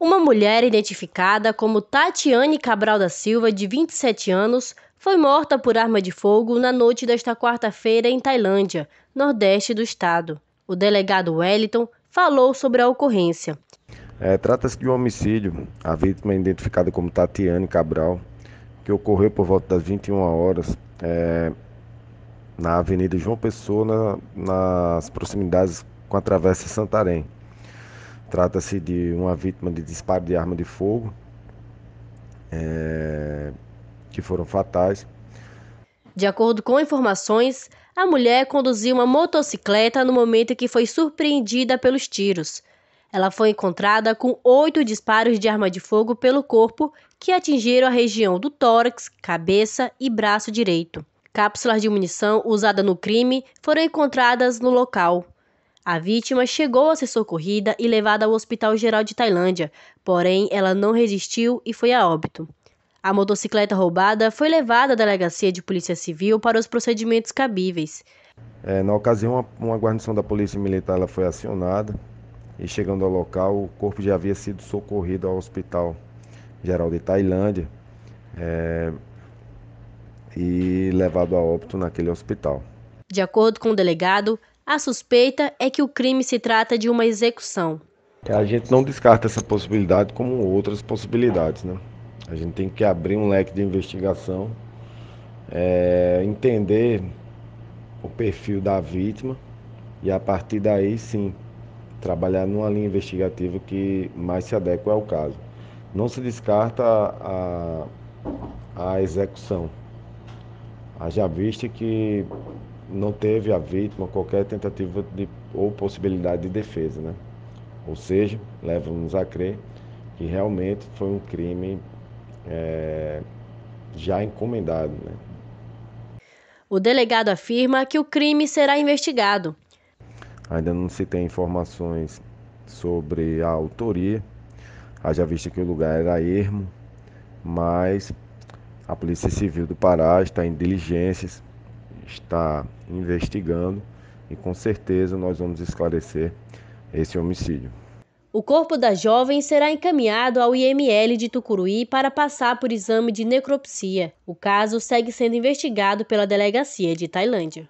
Uma mulher identificada como Tatiane Cabral da Silva, de 27 anos, foi morta por arma de fogo na noite desta quarta-feira em Tailândia, nordeste do estado. O delegado Wellington falou sobre a ocorrência. É, Trata-se de um homicídio. A vítima é identificada como Tatiane Cabral, que ocorreu por volta das 21 horas é, na Avenida João Pessoa, na, nas proximidades com a Travessa Santarém. Trata-se de uma vítima de disparo de arma de fogo, é, que foram fatais. De acordo com informações, a mulher conduzia uma motocicleta no momento em que foi surpreendida pelos tiros. Ela foi encontrada com oito disparos de arma de fogo pelo corpo que atingiram a região do tórax, cabeça e braço direito. Cápsulas de munição usada no crime foram encontradas no local. A vítima chegou a ser socorrida e levada ao Hospital Geral de Tailândia, porém ela não resistiu e foi a óbito. A motocicleta roubada foi levada à delegacia de polícia civil para os procedimentos cabíveis. É, na ocasião, uma, guarnição da polícia militar foi acionada e, chegando ao local, o corpo já havia sido socorrido ao Hospital Geral de Tailândia é, e levado a óbito naquele hospital. De acordo com o delegado, a suspeita é que o crime se trata de uma execução. É, a gente não descarta essa possibilidade como outras possibilidades, né? A gente tem que abrir um leque de investigação, é, entender o perfil da vítima e a partir daí sim trabalhar numa linha investigativa que mais se adequa ao caso. Não se descarta a, a execução. Haja vista que não teve a vítima qualquer tentativa de, ou possibilidade de defesa, né? Ou seja, leva-nos a crer que realmente foi um crime é, já encomendado, né? O delegado afirma que o crime será investigado. Ainda não se tem informações sobre a autoria, haja vista que o lugar era ermo, mas a Polícia Civil do Pará está em diligências está investigando e com certeza nós vamos esclarecer esse homicídio. O corpo da jovem será encaminhado ao IML de Tucuruí para passar por exame de necropsia. O caso segue sendo investigado pela delegacia de Tailândia.